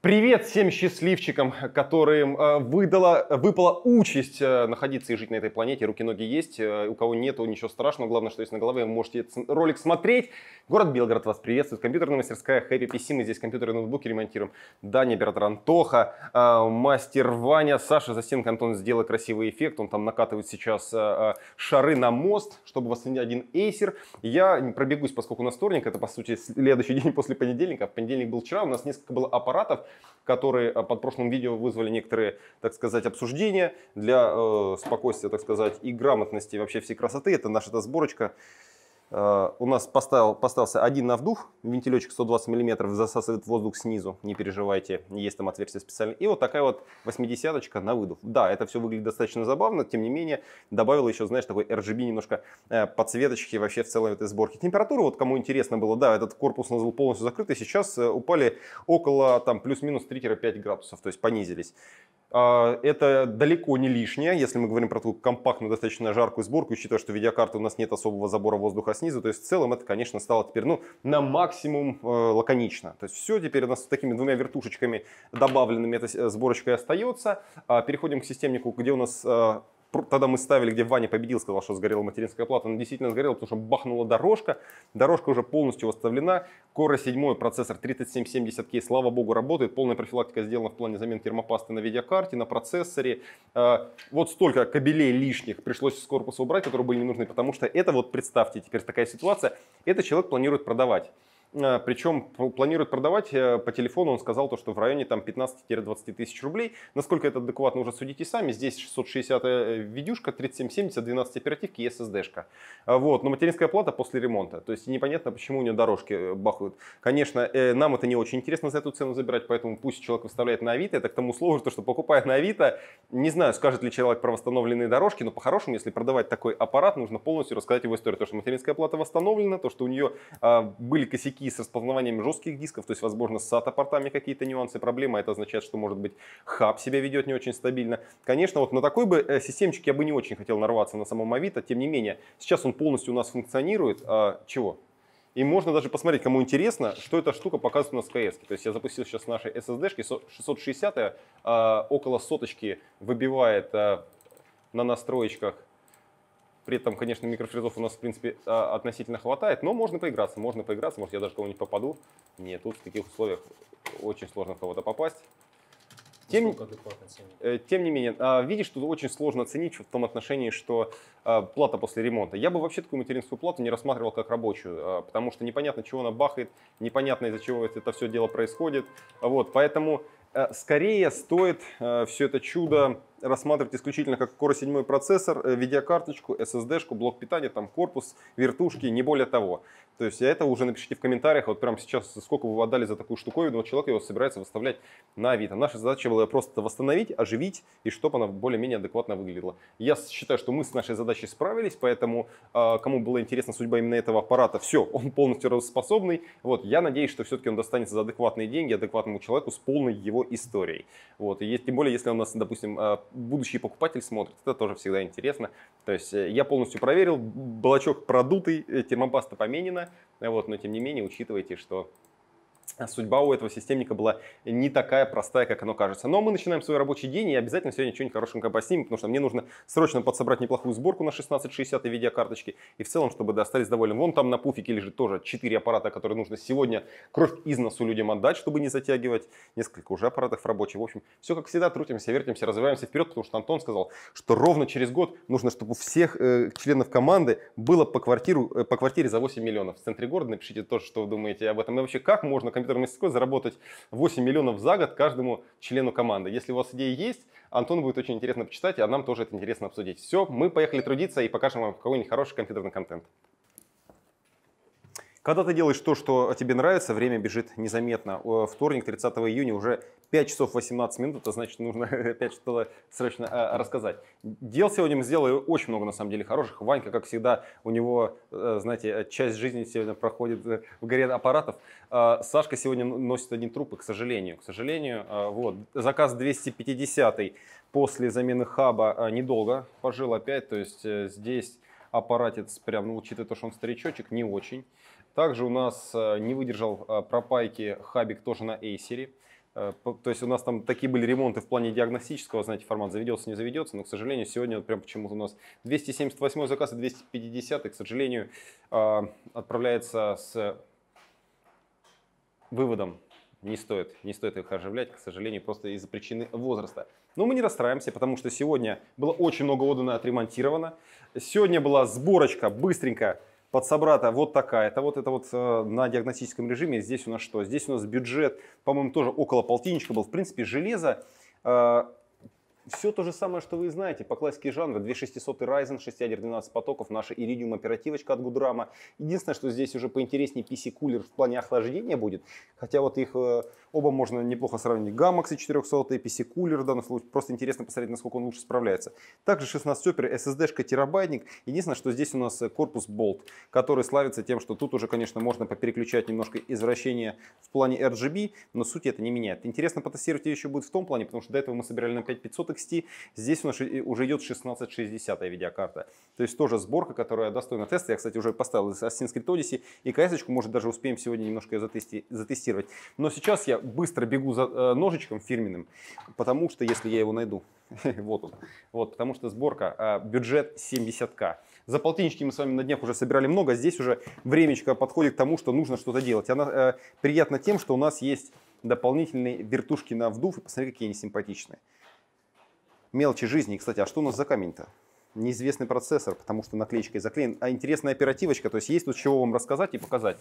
Привет всем счастливчикам, которым э, выдала, выпала участь э, находиться и жить на этой планете. Руки, ноги есть. Э, у кого нету, ничего страшного. Главное, что есть на голове, вы можете этот ролик смотреть. Город Белгород вас приветствует. Компьютерная мастерская Happy PC. Мы здесь компьютеры и ноутбуки ремонтируем. Даня, Бертран, Тоха, мастер Ваня, Саша Застенко, Антон сделал красивый эффект. Он там накатывает сейчас шары на мост, чтобы восстановить один эйсер. Я пробегусь, поскольку у нас вторник, это по сути следующий день после понедельника. Понедельник был вчера, у нас несколько было аппаратов которые э, под прошлым видео вызвали некоторые, так сказать, обсуждения для э, спокойствия, так сказать, и грамотности и вообще всей красоты. Это наша эта сборочка Э, у нас поставил, поставился один на вдув, вентилечек 120 мм засасывает воздух снизу, не переживайте, есть там отверстие специальное. И вот такая вот 80 на выдув. Да, это все выглядит достаточно забавно, тем не менее, добавил еще, знаешь, такой RGB немножко э, подсветочки вообще в целом этой сборке. Температура, вот кому интересно было, да, этот корпус у нас был полностью закрыт, и сейчас э, упали около там плюс-минус 3-5 градусов, то есть понизились. А, это далеко не лишнее, если мы говорим про такую компактную, достаточно жаркую сборку, учитывая, что видеокарты у нас нет особого забора воздуха снизу. То есть в целом это, конечно, стало теперь ну, на максимум э, лаконично. То есть все теперь у нас с такими двумя вертушечками добавленными эта сборочка и остается. А, переходим к системнику, где у нас э, Тогда мы ставили, где Ваня победил, сказал, что сгорела материнская плата. Она действительно сгорела, потому что бахнула дорожка. Дорожка уже полностью восстановлена. Кора 7, процессор 3770K, слава богу, работает. Полная профилактика сделана в плане замены термопасты на видеокарте, на процессоре. А, вот столько кабелей лишних пришлось с корпуса убрать, которые были не нужны, потому что это вот, представьте, теперь такая ситуация, Этот человек планирует продавать. А, Причем планирует продавать, э, по телефону он сказал, то, что в районе там 15-20 тысяч рублей. Насколько это адекватно, уже судите сами. Здесь 660 э, э, видюшка, 3770, 12 оперативки и SSD-шка. А, вот. Но материнская плата после ремонта. То есть непонятно, почему у нее дорожки бахают. Конечно, нам это не очень интересно за эту цену забирать, поэтому пусть человек выставляет на Авито. Это к тому слову, то, что покупая на Авито, не знаю, скажет ли человек про восстановленные дорожки, но по-хорошему, если продавать такой аппарат, нужно полностью рассказать его историю. То, что материнская плата восстановлена, то, что у нее а, были косяки косяки с распознаванием жестких дисков, то есть, возможно, с SATA-портами какие-то нюансы, проблемы. Это означает, что, может быть, хаб себя ведет не очень стабильно. Конечно, вот на такой бы э, системчик я бы не очень хотел нарваться на самом Авито. Тем не менее, сейчас он полностью у нас функционирует. А, чего? И можно даже посмотреть, кому интересно, что эта штука показывает у нас в КС. То есть я запустил сейчас наши SSD-шки, 660 а, около соточки выбивает а, на настроечках при этом, конечно, микрофрезов у нас, в принципе, а, относительно хватает, но можно поиграться, можно поиграться, может, я даже кого-нибудь попаду. Нет, тут в таких условиях очень сложно в кого-то попасть. Тем, э, тем не менее, а, видишь, тут очень сложно оценить в том отношении, что а, плата после ремонта. Я бы вообще такую материнскую плату не рассматривал как рабочую, потому что непонятно, чего она бахает, непонятно, из-за чего это все дело происходит. Вот, поэтому э, скорее стоит э, все это чудо рассматривать исключительно как Core 7 процессор, э, видеокарточку, SSD-шку, блок питания, там корпус, вертушки, не более того. То есть это уже напишите в комментариях, вот прямо сейчас сколько вы отдали за такую штуковину, вот человек его собирается выставлять на Авито. Наша задача была просто восстановить, оживить и чтобы она более-менее адекватно выглядела. Я считаю, что мы с нашей задачей справились, поэтому а, кому было интересна судьба именно этого аппарата, все, он полностью работоспособный. Вот, я надеюсь, что все-таки он достанется за адекватные деньги адекватному человеку с полной его историей. Вот, и тем более, если у нас, допустим, а, будущий покупатель смотрит. Это тоже всегда интересно. То есть э, я полностью проверил, балачок продутый, э, термопаста поменена, вот, но тем не менее учитывайте, что судьба у этого системника была не такая простая, как оно кажется. Но мы начинаем свой рабочий день, и обязательно сегодня что-нибудь хорошенькое поснимем, потому что мне нужно срочно подсобрать неплохую сборку на 1660 видеокарточки и в целом, чтобы достались довольны. Вон там на пуфике лежит тоже 4 аппарата, которые нужно сегодня кровь из носу людям отдать, чтобы не затягивать. Несколько уже аппаратов рабочих. В общем, все как всегда, трутимся, вертимся, развиваемся вперед, потому что Антон сказал, что ровно через год нужно, чтобы у всех э, членов команды было по, квартиру, э, по квартире за 8 миллионов. В центре города напишите тоже, что вы думаете об этом. И вообще, как можно компьютерном мастерской заработать 8 миллионов за год каждому члену команды. Если у вас идея есть, Антон будет очень интересно почитать, а нам тоже это интересно обсудить. Все, мы поехали трудиться и покажем вам какой-нибудь хороший компьютерный контент. Когда ты делаешь то, что тебе нравится, время бежит незаметно. Вторник, 30 июня, уже 5 часов 18 минут, это значит, нужно опять что-то срочно э, рассказать. Дел сегодня сделаю очень много, на самом деле, хороших. Ванька, как всегда, у него, э, знаете, часть жизни сегодня проходит э, в горе аппаратов. Э, Сашка сегодня носит один труп, и, к сожалению, к сожалению, э, вот, заказ 250 после замены хаба э, недолго пожил опять, то есть э, здесь аппаратец прям, ну, учитывая то, что он старичочек, не очень. Также у нас э, не выдержал э, пропайки хабик тоже на Acer. Э, то есть у нас там такие были ремонты в плане диагностического, знаете, формат заведется, не заведется, но, к сожалению, сегодня вот прям почему-то у нас 278 заказ и 250, и, к сожалению, отправляется с выводом. Не стоит, не стоит их оживлять, к сожалению, просто из-за причины возраста. Но мы не расстраиваемся, потому что сегодня было очень много отдано, отремонтировано. Сегодня была сборочка быстренько подсобрата вот такая. Это вот это вот э, на диагностическом режиме. Здесь у нас что? Здесь у нас бюджет, по-моему, тоже около полтинничка был. В принципе, железо э, все то же самое, что вы и знаете. По классике жанра 2600 Ryzen, 6 ядер 12 потоков, наша Iridium оперативочка от Гудрама. Единственное, что здесь уже поинтереснее PC-кулер в плане охлаждения будет. Хотя вот их э, оба можно неплохо сравнить. Gamax 400 и PC-кулер в данном случае. Просто интересно посмотреть, насколько он лучше справляется. Также 16 опер, SSD-шка, терабайтник. Единственное, что здесь у нас э, корпус Bolt, который славится тем, что тут уже, конечно, можно попереключать немножко извращение в плане RGB, но суть это не меняет. Интересно потестировать ее еще будет в том плане, потому что до этого мы собирали на 5500 XT. Здесь у нас уже идет 1660 видеокарта. То есть тоже сборка, которая достойна теста. Я, кстати, уже поставил Assassin's Creed Odyssey. И кс может, даже успеем сегодня немножко ее затести, затестировать. Но сейчас я быстро бегу за э, ножичком фирменным, потому что, если я его найду, вот он. Вот, потому что сборка, э, бюджет 70к. За полтиннички мы с вами на днях уже собирали много, здесь уже времечко подходит к тому, что нужно что-то делать. Она э, приятна тем, что у нас есть дополнительные вертушки на вдув, и посмотри, какие они симпатичные. Мелочи жизни. Кстати, а что у нас за камень-то? Неизвестный процессор, потому что наклеечкой заклеен. А интересная оперативочка, то есть есть тут чего вам рассказать и показать.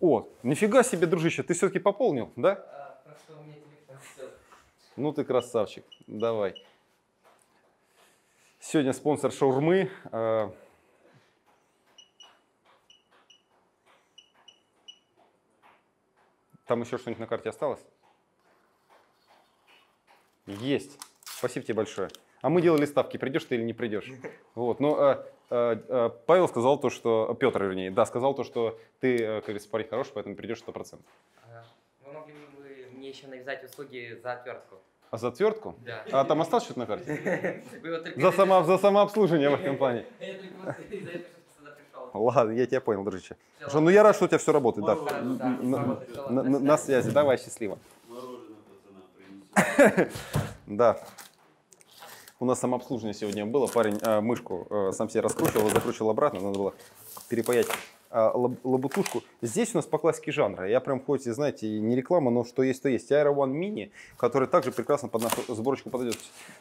О, нифига себе, дружище, ты все-таки пополнил, да? А, ну ты красавчик, давай. Сегодня спонсор шаурмы. Э, там еще что-нибудь на карте осталось? Есть. Спасибо тебе большое. А мы делали ставки, придешь ты или не придешь. Вот, но э, э, Павел сказал то, что... Петр, вернее, да, сказал то, что ты, э, как говорится, парень хороший, поэтому придешь 100%. Вы ну, могли бы мне еще навязать услуги за отвертку? А за отвертку? Да. А там осталось что-то на карте? За, само, за самообслуживание в этой компании. Ладно, я тебя понял, дружище. Хорошо, ну я рад, что у тебя все работает. Да. На, связи. Давай, счастливо. Да. У нас самообслуживание сегодня было. Парень э, мышку э, сам себе раскручивал, закручивал обратно. Надо было перепаять э, лаб, лабутушку. Здесь у нас по классике жанра. Я прям хоть, знаете, не реклама, но что есть, то есть. Aero One Mini, который также прекрасно под нашу сборочку подойдет.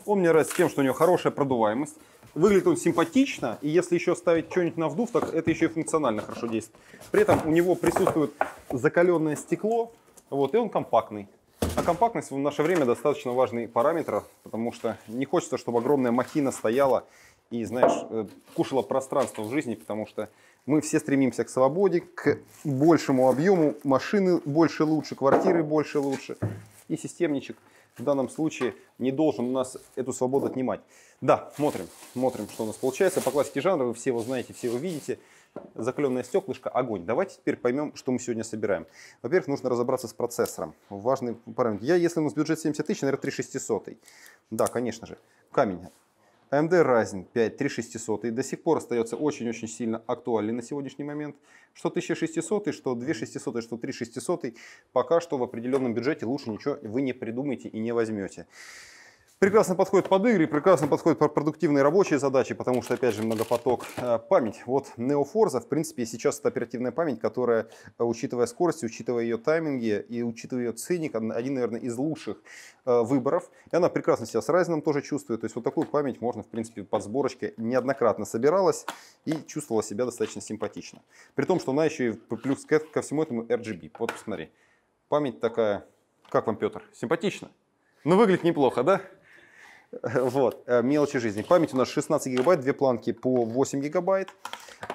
Он мне нравится тем, что у него хорошая продуваемость. Выглядит он симпатично, и если еще ставить что-нибудь на вдув, так это еще и функционально хорошо действует. При этом у него присутствует закаленное стекло, вот, и он компактный. А компактность в наше время достаточно важный параметр, потому что не хочется, чтобы огромная махина стояла и, знаешь, э, кушала пространство в жизни, потому что мы все стремимся к свободе, к большему объему, машины больше лучше, квартиры больше лучше. И системничек в данном случае не должен у нас эту свободу отнимать. Да, смотрим, смотрим, что у нас получается. По классике жанра вы все его знаете, все его видите закаленное стеклышко, огонь. Давайте теперь поймем, что мы сегодня собираем. Во-первых, нужно разобраться с процессором. Важный параметр. Я, если у нас бюджет 70 тысяч, наверное, 3600. Да, конечно же. Камень. AMD Ryzen 5 3600 до сих пор остается очень-очень сильно актуальный на сегодняшний момент. Что 1600, что 2600, что 3600. Пока что в определенном бюджете лучше ничего вы не придумаете и не возьмете. Прекрасно подходит под игры, прекрасно подходит под продуктивные рабочие задачи, потому что, опять же, многопоток. Э, память. Вот Neo Forza, в принципе, сейчас это оперативная память, которая, э, учитывая скорость, учитывая ее тайминги и учитывая ее ценник, один, наверное, из лучших э, выборов. И она прекрасно себя с Ryzen тоже чувствует. То есть вот такую память можно, в принципе, под сборочкой неоднократно собиралась и чувствовала себя достаточно симпатично. При том, что она еще и плюс ко всему этому RGB. Вот посмотри. Память такая. Как вам, Петр? Симпатично? Ну, выглядит неплохо, да? Вот, э, мелочи жизни. Память у нас 16 гигабайт, две планки по 8 гигабайт.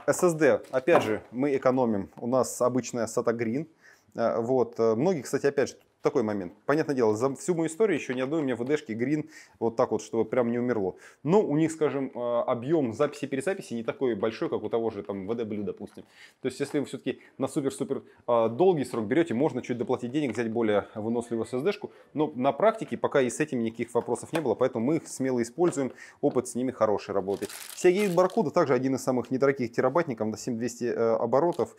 SSD, опять же, мы экономим. У нас обычная SATA Green. Э, вот. Э, многие, кстати, опять же, такой момент. Понятное дело, за всю мою историю еще ни одной у меня ВДшки грин вот так вот, чтобы прям не умерло. Но у них, скажем, э, объем записи перезаписи не такой большой, как у того же там ВД Блю, допустим. То есть, если вы все-таки на супер-супер э, долгий срок берете, можно чуть доплатить денег, взять более выносливую SSD-шку. Но на практике пока и с этим никаких вопросов не было, поэтому мы их смело используем. Опыт с ними хороший работает. Сергей Баркуда также один из самых недорогих терабайтников, на 7200 э, оборотов,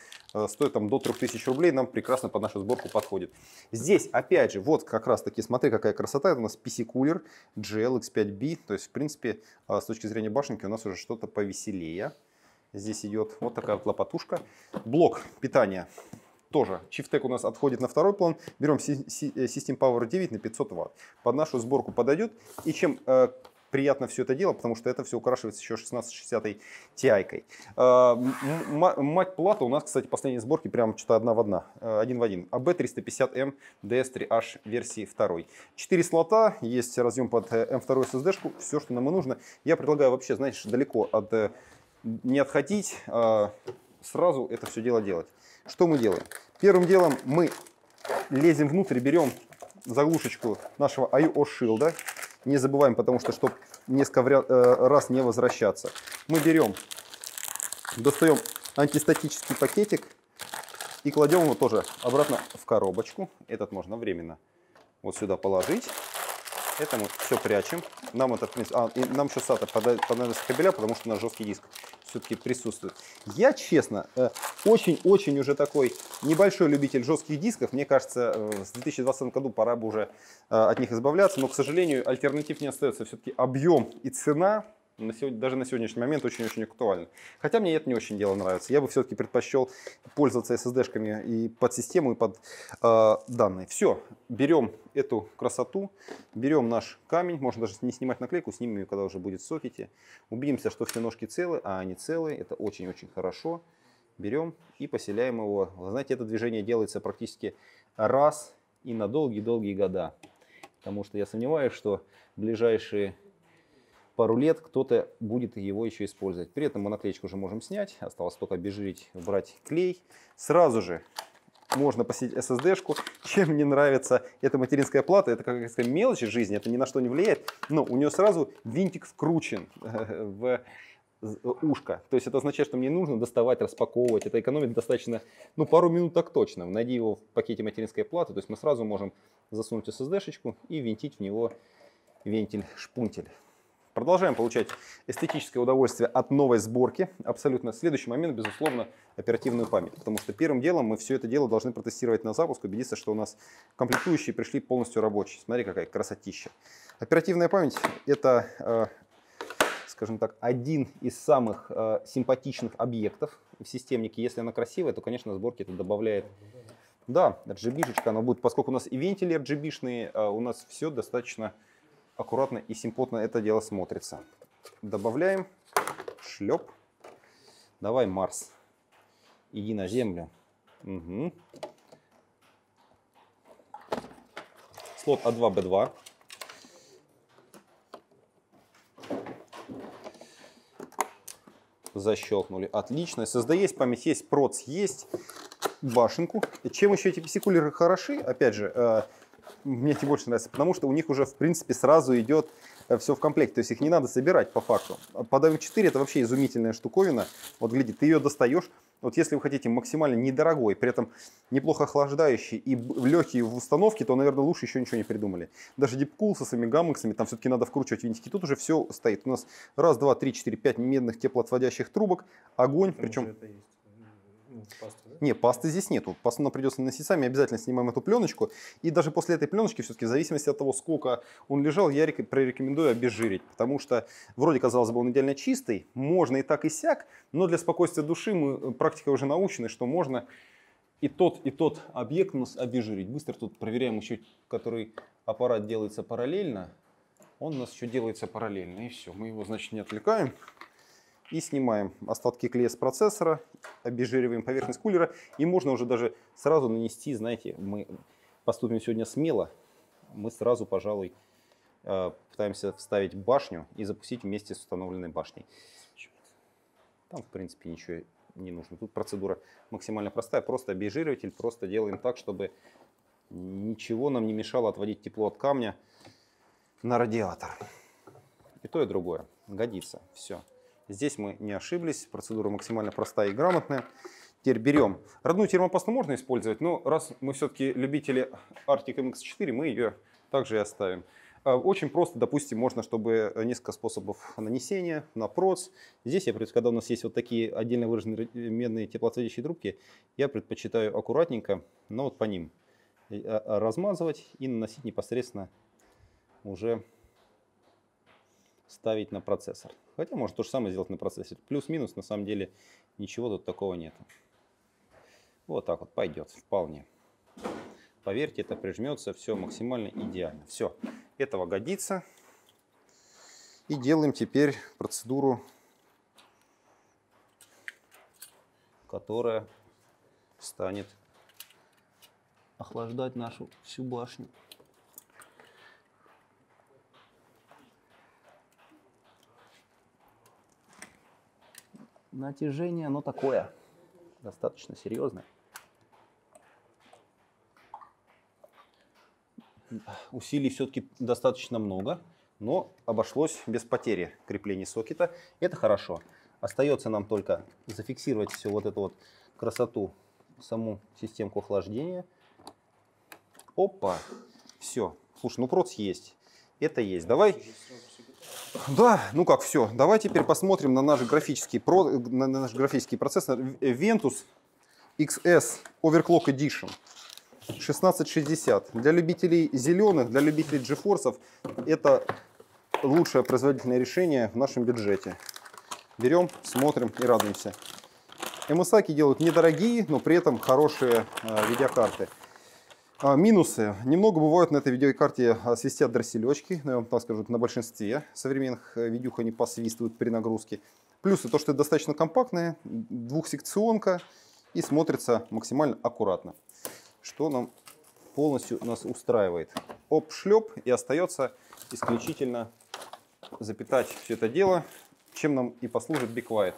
стоит там до 3000 рублей, нам прекрасно под нашу сборку подходит. Здесь опять же, вот как раз таки, смотри, какая красота. Это у нас PC-кулер GLX5B. То есть, в принципе, а, с точки зрения башенки у нас уже что-то повеселее. Здесь идет вот такая вот лопатушка. Блок питания тоже. Chieftec у нас отходит на второй план. Берем System Power 9 на 500 Вт. Под нашу сборку подойдет. И чем э, приятно все это дело, потому что это все украшивается еще 1660 Ti. М- мать плата у нас, кстати, последние сборки прям что-то одна в одна, э, один в один. AB350M а DS3H версии 2. Четыре слота, есть разъем под M2 SSD-шку, все, что нам и нужно. Я предлагаю вообще, знаешь, далеко от э, не отходить, а сразу это все дело делать. Что мы делаем? Первым делом мы лезем внутрь, берем заглушечку нашего IO шилда не забываем, потому что, чтобы несколько э, раз не возвращаться. Мы берем, достаем антистатический пакетик и кладем его тоже обратно в коробочку. Этот можно временно вот сюда положить. Это мы все прячем. Нам это, в принципе, а, и нам еще SATA понадобится кабеля, потому что у нас жесткий диск все-таки присутствует. Я, честно, э, очень-очень уже такой небольшой любитель жестких дисков. Мне кажется, э, в 2020 году пора бы уже э, от них избавляться. Но, к сожалению, альтернатив не остается. Все-таки объем и цена на сегодня, даже на сегодняшний момент очень-очень актуально. Хотя мне это не очень дело нравится. Я бы все-таки предпочел пользоваться SSD-шками и под систему, и под э, данные. Все, берем эту красоту, берем наш камень, можно даже не снимать наклейку, снимем ее, когда уже будет в сокете. Убедимся, что все ножки целы, а они целые, это очень-очень хорошо. Берем и поселяем его. Вы знаете, это движение делается практически раз и на долгие-долгие года. Потому что я сомневаюсь, что ближайшие пару лет кто-то будет его еще использовать. При этом мы наклеечку уже можем снять, осталось только обезжирить, убрать клей. Сразу же можно посетить SSD-шку. Чем мне нравится эта материнская плата, это как сказать, мелочи жизни, это ни на что не влияет, но у нее сразу винтик вкручен в э, ушко. То есть это означает, что мне нужно доставать, распаковывать. Это экономит достаточно, ну, пару минут так точно. Найди его в пакете материнской платы. То есть мы сразу можем засунуть SSD-шечку и винтить в него вентиль-шпунтель. Продолжаем получать эстетическое удовольствие от новой сборки. Абсолютно. Следующий момент, безусловно, оперативную память. Потому что первым делом мы все это дело должны протестировать на запуск, убедиться, что у нас комплектующие пришли полностью рабочие. Смотри, какая красотища. Оперативная память – это э, скажем так, один из самых э, симпатичных объектов в системнике. Если она красивая, то, конечно, сборки это добавляет. Да, RGB-шечка она будет, поскольку у нас и вентили RGB-шные, а у нас все достаточно аккуратно и симпотно это дело смотрится. Добавляем. Шлеп. Давай, Марс. Иди на землю. Угу. Слот А2-Б2. Защелкнули. Отлично. ССД есть, память есть, проц есть. Башенку. Чем еще эти псикулеры хороши? Опять же, э, мне не больше нравится, потому что у них уже, в принципе, сразу идет э, все в комплекте, то есть их не надо собирать по факту. Подавим 4 это вообще изумительная штуковина, вот гляди, ты ее достаешь, вот если вы хотите максимально недорогой, при этом неплохо охлаждающий и легкий в установке, то, наверное, лучше еще ничего не придумали. Даже дипкул со своими гаммоксами, там все-таки надо вкручивать винтики. Тут уже все стоит. У нас раз, два, три, четыре, пять медных теплоотводящих трубок, огонь, там причем... Ну, пасты, да? Нет, пасты здесь нету. Пасту нам придется наносить сами. Обязательно снимаем эту пленочку. И даже после этой пленочки, все-таки в зависимости от того, сколько он лежал, я прорекомендую обезжирить. Потому что вроде, казалось бы, он идеально чистый. Можно и так, и сяк. Но для спокойствия души мы э, практика уже научены, что можно и тот, и тот объект у нас обезжирить. Быстро тут проверяем еще, который аппарат делается параллельно. Он у нас еще делается параллельно. И все, мы его, значит, не отвлекаем и снимаем остатки клея с процессора, обезжириваем поверхность кулера, и можно уже даже сразу нанести, знаете, мы поступим сегодня смело, мы сразу, пожалуй, э, пытаемся вставить башню и запустить вместе с установленной башней. Там, в принципе, ничего не нужно. Тут процедура максимально простая. Просто обезжириватель, просто делаем так, чтобы ничего нам не мешало отводить тепло от камня на радиатор. И то, и другое. Годится. Все. Здесь мы не ошиблись, процедура максимально простая и грамотная. Теперь берем. Родную термопасту можно использовать, но раз мы все-таки любители Arctic MX4, мы ее также и оставим. А, очень просто, допустим, можно, чтобы несколько способов нанесения на проц. Здесь я, когда у нас есть вот такие отдельно выраженные медные теплоотводящие трубки, я предпочитаю аккуратненько, но вот по ним э, а, а, размазывать и наносить непосредственно уже ставить на процессор. Хотя можно то же самое сделать на процессоре. Плюс-минус, на самом деле, ничего тут такого нет. Вот так вот пойдет вполне. Поверьте, это прижмется, все максимально идеально. Все, этого годится. И делаем теперь процедуру, которая станет охлаждать нашу всю башню. натяжение, оно такое, достаточно серьезное. Усилий все-таки достаточно много, но обошлось без потери крепления сокета. Это хорошо. Остается нам только зафиксировать всю вот эту вот красоту, саму системку охлаждения. Опа! Все. Слушай, ну проц есть. Это есть. Давай да, ну как, все. Давай теперь посмотрим на наш графический, про, на наш графический процессор э, Ventus XS Overclock Edition 1660. Для любителей зеленых, для любителей GeForce это лучшее производительное решение в нашем бюджете. Берем, смотрим и радуемся. MSI делают недорогие, но при этом хорошие э, видеокарты. А, минусы. Немного бывают на этой видеокарте а, свистят дросселечки, но ну, я вам так скажу, на большинстве современных э, видюх они посвистывают при нагрузке. Плюсы то, что это достаточно компактная, двухсекционка и смотрится максимально аккуратно, что нам полностью нас устраивает. Оп-шлеп и остается исключительно запитать все это дело, чем нам и послужит Be Quiet.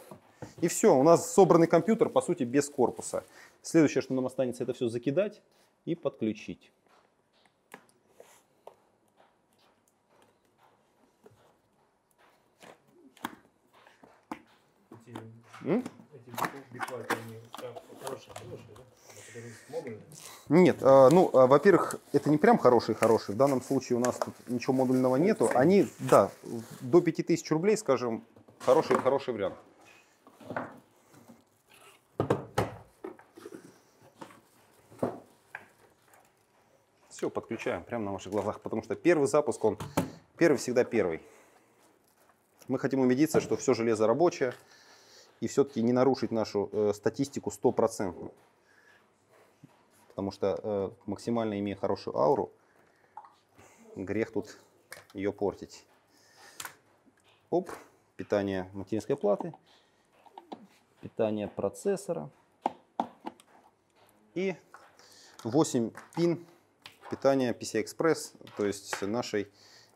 И все, у нас собранный компьютер, по сути, без корпуса. Следующее, что нам останется, это все закидать и подключить. Нет, а, ну, а, во-первых, это не прям хорошие-хорошие. В данном случае у нас тут ничего модульного нету. Они, да, до 5000 рублей, скажем, хороший-хороший вариант. Все, подключаем прямо на ваших глазах, потому что первый запуск, он первый всегда первый. Мы хотим убедиться, что все железо рабочее, и все-таки не нарушить нашу э, статистику стопроцентно. Потому что э, максимально имея хорошую ауру, грех тут ее портить. Оп, питание материнской платы, питание процессора и 8 пин питания PCI Express, то есть нашей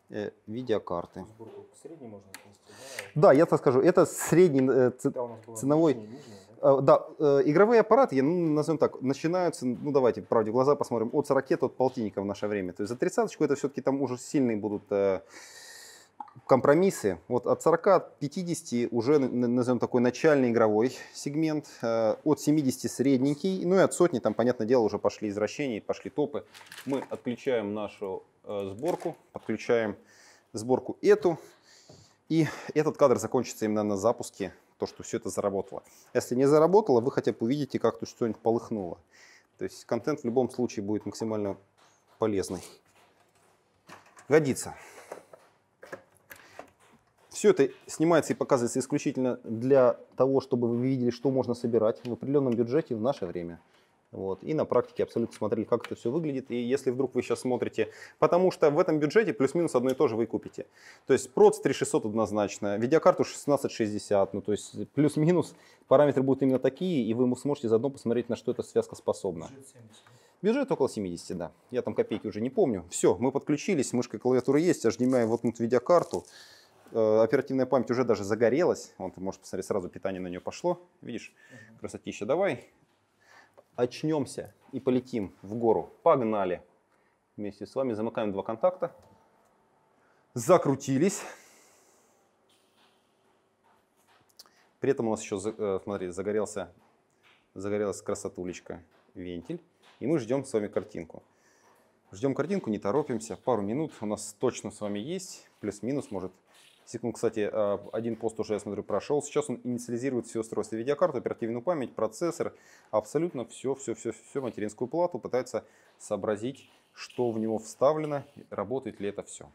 э, видеокарты. Можно, да? да, я так скажу, это средний э, ц... ценовой... Нижний, нижний, да? Э, да, э, игровые аппараты, я, ну, назовем так, начинаются, ну давайте, правде, глаза посмотрим, от 40 от полтинника в наше время. То есть за тридцаточку это все-таки там уже сильные будут э, компромиссы вот от 40-50 от уже, назовем такой начальный игровой сегмент, э, от 70 средненький, ну и от сотни там, понятное дело, уже пошли извращения, пошли топы. Мы отключаем нашу э, сборку, подключаем сборку эту, и этот кадр закончится именно на запуске, то, что все это заработало. Если не заработало, вы хотя бы увидите, как тут что-нибудь полыхнуло. То есть контент в любом случае будет максимально полезный. Годится. Все это снимается и показывается исключительно для того, чтобы вы видели, что можно собирать в определенном бюджете в наше время. Вот. И на практике абсолютно смотрели, как это все выглядит. И если вдруг вы сейчас смотрите, потому что в этом бюджете плюс-минус одно и то же вы купите. То есть проц 3600 однозначно, видеокарту 1660, ну то есть плюс-минус параметры будут именно такие, и вы сможете заодно посмотреть, на что эта связка способна. Бюджет около 70, да. Я там копейки уже не помню. Все, мы подключились, мышка и клавиатура есть, HDMI вот видеокарту. видеокарту. Э, оперативная память уже даже загорелась. Вот, ты можешь посмотреть, сразу питание на нее пошло. Видишь, угу. красотища. Давай очнемся и полетим в гору. Погнали. Вместе с вами замыкаем два контакта. Закрутились. При этом у нас еще, э, смотри, загорелся, загорелась красотулечка, вентиль. И мы ждем с вами картинку. Ждем картинку, не торопимся. Пару минут у нас точно с вами есть. Плюс-минус, может, секунд, кстати, а, один пост уже, я смотрю, прошел. Сейчас он инициализирует все устройства. Видеокарту, оперативную память, процессор, абсолютно все, все, все, все, материнскую плату. Пытается сообразить, что в него вставлено, работает ли это все.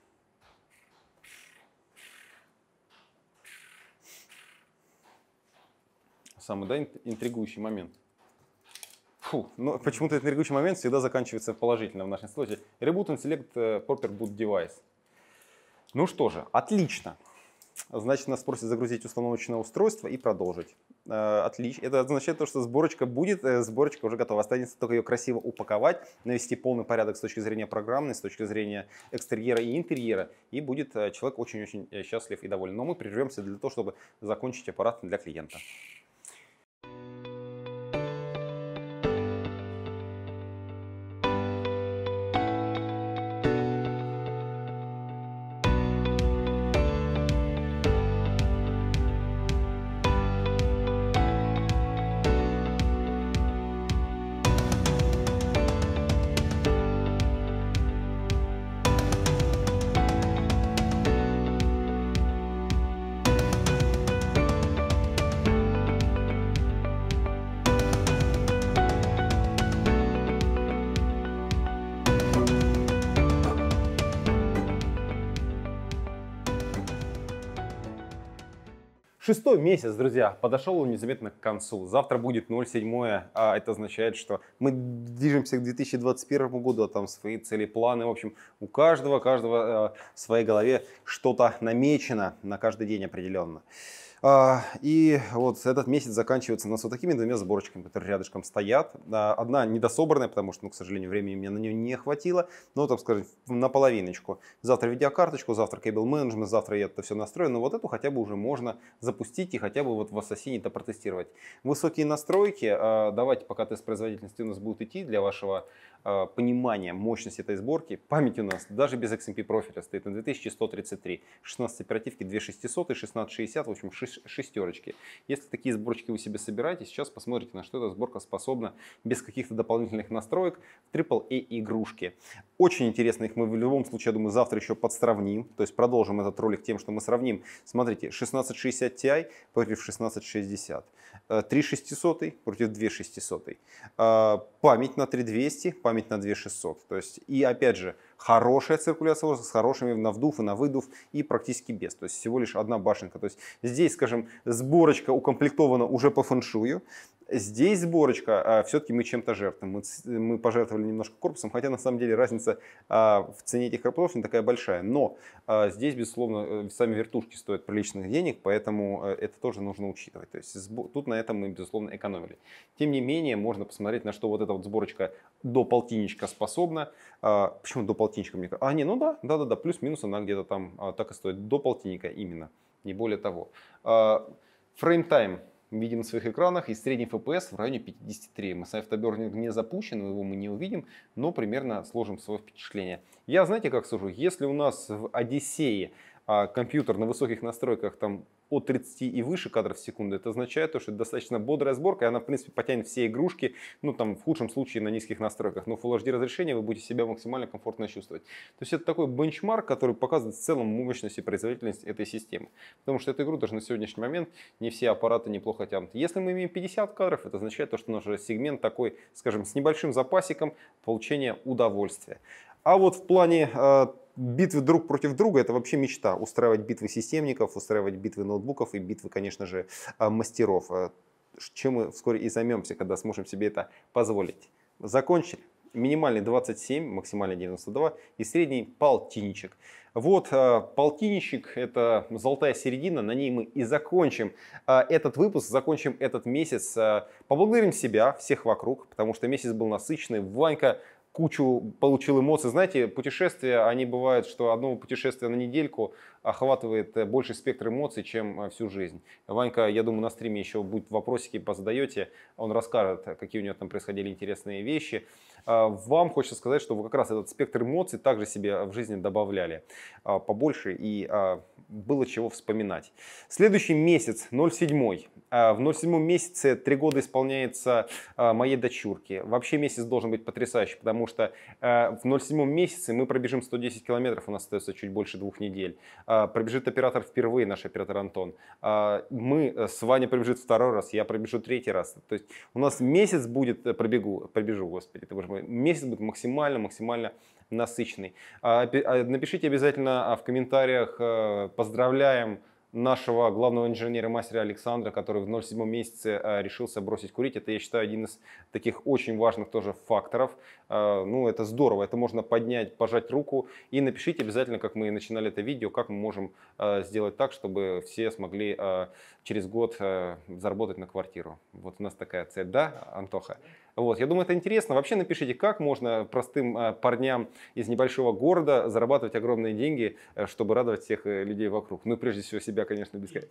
Самый, да, интригующий момент. Фу, но ну, почему-то этот интригующий момент всегда заканчивается положительно в нашем случае. Reboot Intellect э, Proper Boot Device. Ну что же, отлично. Значит, нас просят загрузить установочное устройство и продолжить. Э, отлично. Это означает то, что сборочка будет, э, сборочка уже готова. Останется только ее красиво упаковать, навести полный порядок с точки зрения программной, с точки зрения экстерьера и интерьера. И будет э, человек очень-очень счастлив и доволен. Но мы прервемся для того, чтобы закончить аппарат для клиента. Шестой месяц, друзья, подошел он незаметно к концу. Завтра будет 0,7, а это означает, что мы движемся к 2021 году, а там свои цели, планы. В общем, у каждого, каждого э, в своей голове что-то намечено на каждый день определенно. А, и вот этот месяц заканчивается у нас вот такими двумя сборочками, которые рядышком стоят. А, одна недособранная, потому что, ну, к сожалению, времени мне на нее не хватило, но, ну, там, скажем, наполовиночку. Завтра видеокарточку, завтра кабель менеджмент, завтра я это все настрою, но вот эту хотя бы уже можно запустить и хотя бы вот в Ассасине это протестировать. Высокие настройки, а, давайте пока тест производительности у нас будет идти для вашего а, понимание мощности этой сборки, память у нас даже без XMP профиля стоит на 2133, 16 оперативки 2600 и 1660, в общем шестерочки. Если такие сборочки вы себе собираете, сейчас посмотрите, на что эта сборка способна без каких-то дополнительных настроек в AAA а игрушки. Очень интересно их мы в любом случае, я думаю, завтра еще подсравним, то есть продолжим этот ролик тем, что мы сравним. Смотрите, 1660 Ti против 1660, 3600 э, против 2600, э, память на 3200, память память на 2600. То есть, и опять же, хорошая циркуляция воздуха с хорошими на вдув и на выдув и практически без. То есть, всего лишь одна башенка. То есть, здесь, скажем, сборочка укомплектована уже по фэншую. Здесь сборочка, а, все-таки мы чем-то жертвуем. Мы, мы пожертвовали немножко корпусом, хотя на самом деле разница а, в цене этих корпусов не такая большая. Но а, здесь, безусловно, э, сами вертушки стоят приличных денег, поэтому э, это тоже нужно учитывать. То есть сбо... тут на этом мы, безусловно, экономили. Тем не менее, можно посмотреть, на что вот эта вот сборочка до полтинничка способна. А, почему до полтинничка? Мне А, не, ну да, да-да-да, плюс-минус она где-то там а, так и стоит. До полтинника именно, не более того. А, фрейм-тайм видим на своих экранах, и средний FPS в районе 53. Мы сами автобернинг не запущен, его мы не увидим, но примерно сложим свое впечатление. Я, знаете, как сужу, если у нас в Одиссее а, компьютер на высоких настройках там от 30 и выше кадров в секунду, это означает то, что это достаточно бодрая сборка, и она, в принципе, потянет все игрушки, ну, там, в худшем случае на низких настройках. Но Full HD разрешение вы будете себя максимально комфортно чувствовать. То есть это такой бенчмарк, который показывает в целом мощность и производительность этой системы. Потому что эту игру даже на сегодняшний момент не все аппараты неплохо тянут. Если мы имеем 50 кадров, это означает то, что наш сегмент такой, скажем, с небольшим запасиком получения удовольствия. А вот в плане э, битвы друг против друга – это вообще мечта. Устраивать битвы системников, устраивать битвы ноутбуков и битвы, конечно же, э, мастеров. Э, чем мы вскоре и займемся, когда сможем себе это позволить. Закончили. Минимальный 27, максимальный 92 и средний полтинничек. Вот э, полтинничек, это золотая середина, на ней мы и закончим этот выпуск, закончим этот месяц. Поблагодарим себя, всех вокруг, потому что месяц был насыщенный. Ванька кучу получил эмоций. Знаете, путешествия, они бывают, что одно путешествие на недельку, охватывает э, больше спектр эмоций, чем э, всю жизнь. Ванька, я думаю, на стриме еще будет вопросики позадаете, он расскажет, э, какие у него там происходили интересные вещи. А, вам хочется сказать, что вы как раз этот спектр эмоций также себе в жизни добавляли а, побольше и а, было чего вспоминать. Следующий месяц, 07. В 07 месяце три года исполняется моей дочурке. Вообще месяц должен быть потрясающий, потому что в 07 месяце мы пробежим 110 километров, у нас остается чуть больше двух недель. А, пробежит оператор впервые, наш оператор Антон. А, Мы э, с Ваней пробежит второй раз, я пробежу третий раз. То есть у нас месяц будет, э, пробегу, пробежу, господи, ты боже мой, месяц будет максимально-максимально насыщенный. А, напишите обязательно в комментариях, э, поздравляем нашего главного инженера-мастера Александра, который в 0,7 месяце а, решился бросить курить. Это, я считаю, один из таких очень важных тоже факторов. А, ну, это здорово, это можно поднять, пожать руку. И напишите обязательно, как мы начинали это видео, как мы можем а, сделать так, чтобы все смогли через год заработать на квартиру. Вот у нас такая цель. Да, Антоха? Вот. Я думаю, это интересно. Вообще напишите, как можно простым а, парням из небольшого города зарабатывать огромные деньги, э, чтобы радовать всех э, людей вокруг. Ну, прежде всего, себя, конечно, бесконечно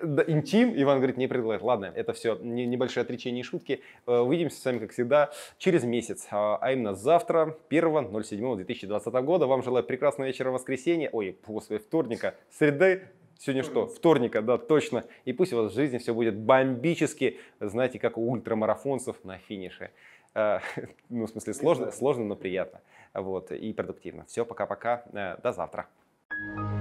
да, интим, Иван говорит, не предлагает. Ладно, это все не, небольшое отречение и шутки. Э, увидимся с вами, как всегда, через месяц, а, а именно завтра, 1.07.2020 года. Вам желаю прекрасного вечера воскресенья, ой, после вторника, среды, Сегодня что? Вторника, да, точно. И пусть у вас в жизни все будет бомбически, знаете, как у ультрамарафонцев на финише. А, ну, в смысле, сложно, сложно, но приятно. Вот, и продуктивно. Все, пока-пока. Э, до завтра. thank you